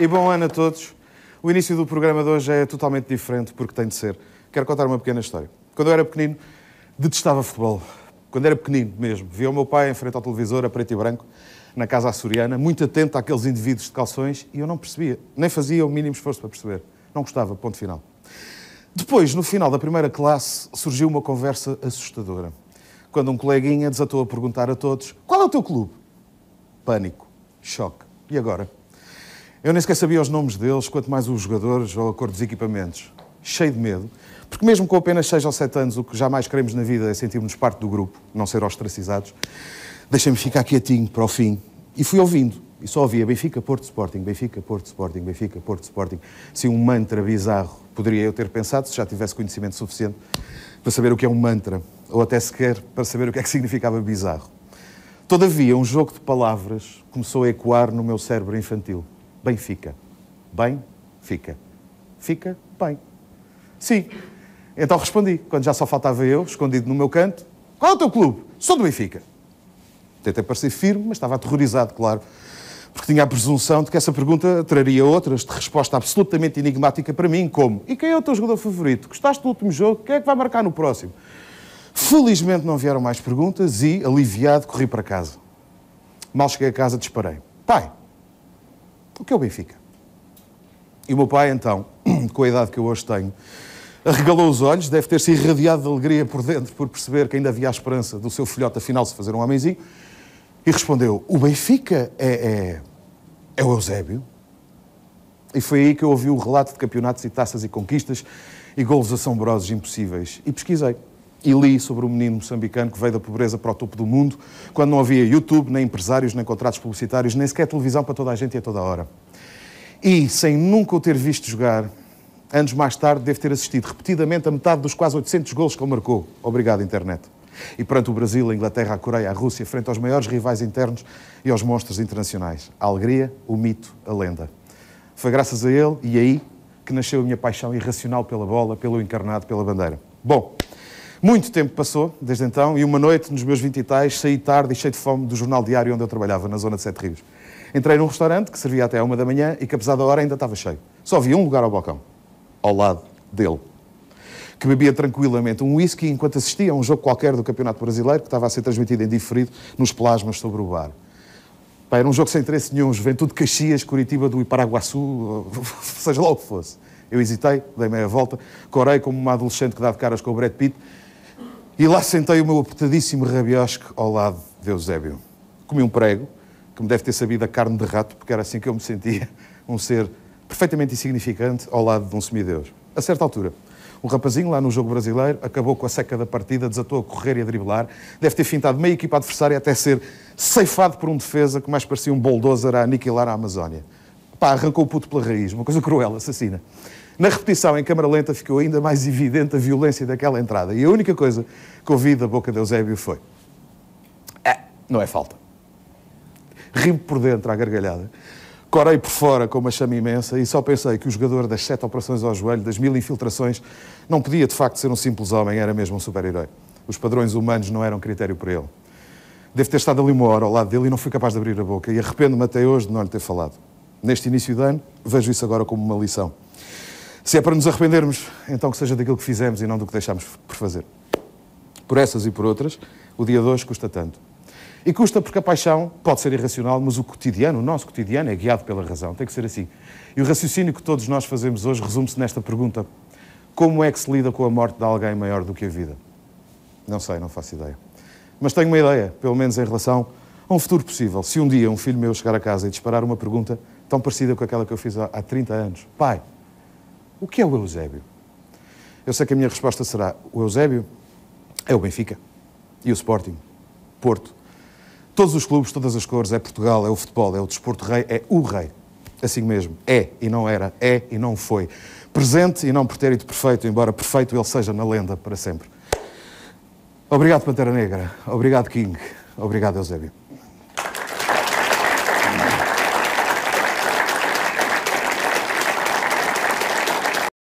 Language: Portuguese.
e bom ano a todos. O início do programa de hoje é totalmente diferente, porque tem de ser. Quero contar uma pequena história. Quando eu era pequenino, detestava futebol. Quando era pequenino mesmo, via o meu pai em frente ao televisor, a preto e branco, na casa açoriana, muito atento àqueles indivíduos de calções, e eu não percebia, nem fazia o mínimo esforço para perceber. Não gostava, ponto final. Depois, no final da primeira classe, surgiu uma conversa assustadora. Quando um coleguinha desatou a perguntar a todos: Qual é o teu clube? Pânico, choque. E agora? Eu nem sequer sabia os nomes deles, quanto mais os jogadores ou a cor dos equipamentos. Cheio de medo, porque mesmo com apenas 6 ou 7 anos, o que jamais queremos na vida é sentirmos parte do grupo, não ser ostracizados. Deixei-me ficar quietinho para o fim e fui ouvindo. E só ouvia Benfica, Porto Sporting, Benfica, Porto Sporting, Benfica, Porto Sporting. Se um mantra bizarro poderia eu ter pensado, se já tivesse conhecimento suficiente para saber o que é um mantra, ou até sequer para saber o que é que significava bizarro. Todavia, um jogo de palavras começou a ecoar no meu cérebro infantil bem fica. Bem fica. Fica bem. Sim. Então respondi, quando já só faltava eu, escondido no meu canto: Qual é o teu clube? Sou do Benfica. Tentei parecer firme, mas estava aterrorizado, claro, porque tinha a presunção de que essa pergunta traria outras de resposta absolutamente enigmática para mim, como: E quem é o teu jogador favorito? Gostaste do último jogo? Quem é que vai marcar no próximo? Felizmente não vieram mais perguntas e, aliviado, corri para casa. Mal cheguei a casa, disparei: Pai, o que é o Benfica? E o meu pai, então, com a idade que eu hoje tenho, arregalou os olhos, deve ter-se irradiado de alegria por dentro por perceber que ainda havia a esperança do seu filhote afinal se fazer um homenzinho, e respondeu: O Benfica é, é, é o Eusébio? E foi aí que eu ouvi o relato de campeonatos e taças e conquistas e golos assombrosos impossíveis. E pesquisei e li sobre um menino moçambicano que veio da pobreza para o topo do mundo, quando não havia YouTube, nem empresários, nem contratos publicitários, nem sequer televisão para toda a gente e a toda a hora. E, sem nunca o ter visto jogar, anos mais tarde deve ter assistido repetidamente a metade dos quase 800 gols que ele marcou. Obrigado, internet. E perante o Brasil, a Inglaterra, a Coreia, a Rússia, frente aos maiores rivais internos e aos monstros internacionais. A alegria, o mito, a lenda. Foi graças a ele e aí que nasceu a minha paixão irracional pela bola, pelo encarnado, pela bandeira. Bom, muito tempo passou desde então e uma noite, nos meus 20 e tais, saí tarde e cheio de fome do jornal diário onde eu trabalhava, na zona de Sete Rios. Entrei num restaurante que servia até à uma da manhã e que, apesar da hora, ainda estava cheio. Só havia um lugar ao balcão, ao lado dele, que bebia tranquilamente um whisky enquanto assistia a um jogo qualquer do Campeonato Brasileiro que estava a ser transmitido em diferido nos plasmas sobre o bar. Pá, era um jogo sem interesse nenhum, Juventude Caxias, Curitiba do Iparaguaçu, seja lá o que fosse. Eu hesitei, dei meia volta, corei como uma adolescente que dá de caras com o Brad Pitt e lá sentei o meu apertadíssimo rabiosque ao lado de Eusébio. Comi um prego, que me deve ter sabido a carne de rato, porque era assim que eu me sentia, um ser perfeitamente insignificante ao lado de um semideus. A certa altura, um rapazinho lá no jogo brasileiro acabou com a seca da partida, desatou a correr e a driblar, deve ter fintado meia equipa adversária até ser ceifado por um defesa que mais parecia um bulldozer a aniquilar a Amazónia. Pá, arrancou o puto pela raiz, uma coisa cruel, assassina. Na repetição em câmara lenta ficou ainda mais evidente a violência daquela entrada. E a única coisa que ouvi da boca de Eusébio foi: ah, não é falta. Rimo por dentro à gargalhada. Corei por fora com uma chama imensa e só pensei que o jogador das sete operações ao joelho, das mil infiltrações, não podia de facto ser um simples homem, era mesmo um super-herói. Os padrões humanos não eram critério para ele. Devo ter estado ali uma hora ao lado dele e não fui capaz de abrir a boca e arrependo-me até hoje de não lhe ter falado. Neste início de ano, vejo isso agora como uma lição. Se é para nos arrependermos, então que seja daquilo que fizemos e não do que deixámos por fazer. Por essas e por outras, o dia de hoje custa tanto. E custa porque a paixão pode ser irracional, mas o cotidiano, o nosso cotidiano, é guiado pela razão. Tem que ser assim. E o raciocínio que todos nós fazemos hoje resume-se nesta pergunta: Como é que se lida com a morte de alguém maior do que a vida? Não sei, não faço ideia. Mas tenho uma ideia, pelo menos em relação a um futuro possível. Se um dia um filho meu chegar a casa e disparar uma pergunta tão parecida com aquela que eu fiz há 30 anos: Pai, o que é o Eusébio? Eu sei que a minha resposta será: o Eusébio é o Benfica e o Sporting, Porto. Todos os clubes, todas as cores, é Portugal, é o futebol, é o desporto rei, é o rei. Assim mesmo, é e não era, é e não foi. Presente e não pretérito perfeito, embora perfeito ele seja na lenda para sempre. Obrigado, Pantera Negra. Obrigado, King. Obrigado, Eusébio.